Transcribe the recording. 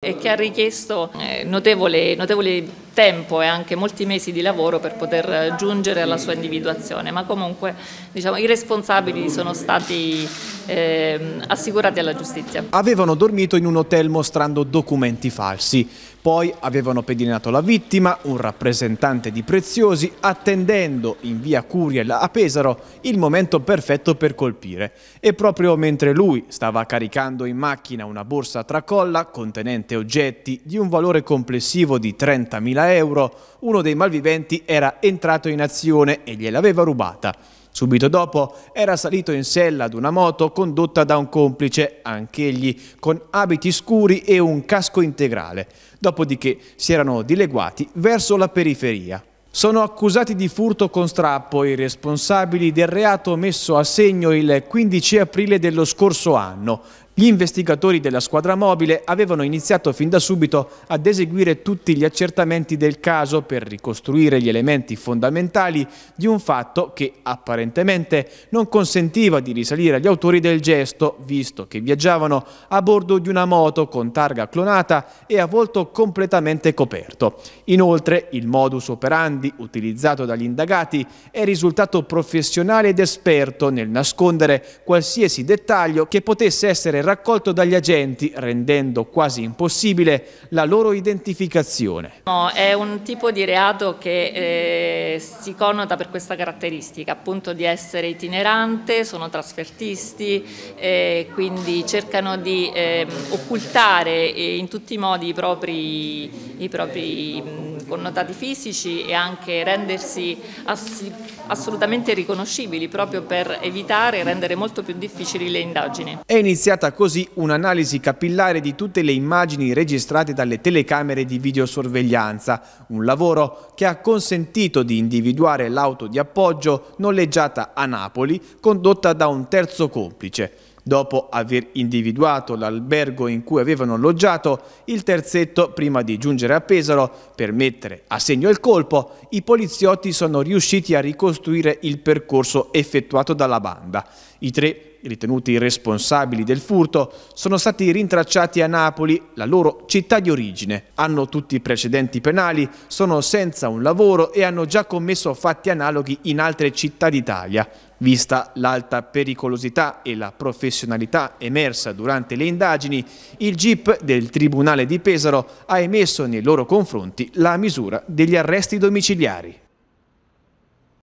e che ha richiesto eh, notevole, notevole, tempo e anche molti mesi di lavoro per poter giungere alla sua individuazione, ma comunque diciamo, i responsabili sono stati eh, assicurati alla giustizia. Avevano dormito in un hotel mostrando documenti falsi, poi avevano pedinato la vittima, un rappresentante di Preziosi, attendendo in via Curiel a Pesaro il momento perfetto per colpire. E proprio mentre lui stava caricando in macchina una borsa tracolla contenente oggetti di un valore complessivo di 30.000 euro, uno dei malviventi era entrato in azione e gliel'aveva rubata. Subito dopo era salito in sella ad una moto condotta da un complice, anch'egli, con abiti scuri e un casco integrale, dopodiché si erano dileguati verso la periferia. Sono accusati di furto con strappo i responsabili del reato messo a segno il 15 aprile dello scorso anno gli investigatori della squadra mobile avevano iniziato fin da subito ad eseguire tutti gli accertamenti del caso per ricostruire gli elementi fondamentali di un fatto che apparentemente non consentiva di risalire agli autori del gesto, visto che viaggiavano a bordo di una moto con targa clonata e a volto completamente coperto. Inoltre il modus operandi utilizzato dagli indagati è risultato professionale ed esperto nel nascondere qualsiasi dettaglio che potesse essere raccolto dagli agenti, rendendo quasi impossibile la loro identificazione. No, è un tipo di reato che eh, si connota per questa caratteristica, appunto di essere itinerante, sono trasfertisti, eh, quindi cercano di ehm, eh, occultare in tutti i modi i propri... I propri mm, connotati fisici e anche rendersi ass assolutamente riconoscibili proprio per evitare e rendere molto più difficili le indagini. È iniziata così un'analisi capillare di tutte le immagini registrate dalle telecamere di videosorveglianza, un lavoro che ha consentito di individuare l'auto di appoggio noleggiata a Napoli condotta da un terzo complice. Dopo aver individuato l'albergo in cui avevano alloggiato, il terzetto, prima di giungere a Pesaro per mettere a segno il colpo, i poliziotti sono riusciti a ricostruire il percorso effettuato dalla banda. I tre ritenuti responsabili del furto, sono stati rintracciati a Napoli, la loro città di origine. Hanno tutti i precedenti penali, sono senza un lavoro e hanno già commesso fatti analoghi in altre città d'Italia. Vista l'alta pericolosità e la professionalità emersa durante le indagini, il GIP del Tribunale di Pesaro ha emesso nei loro confronti la misura degli arresti domiciliari.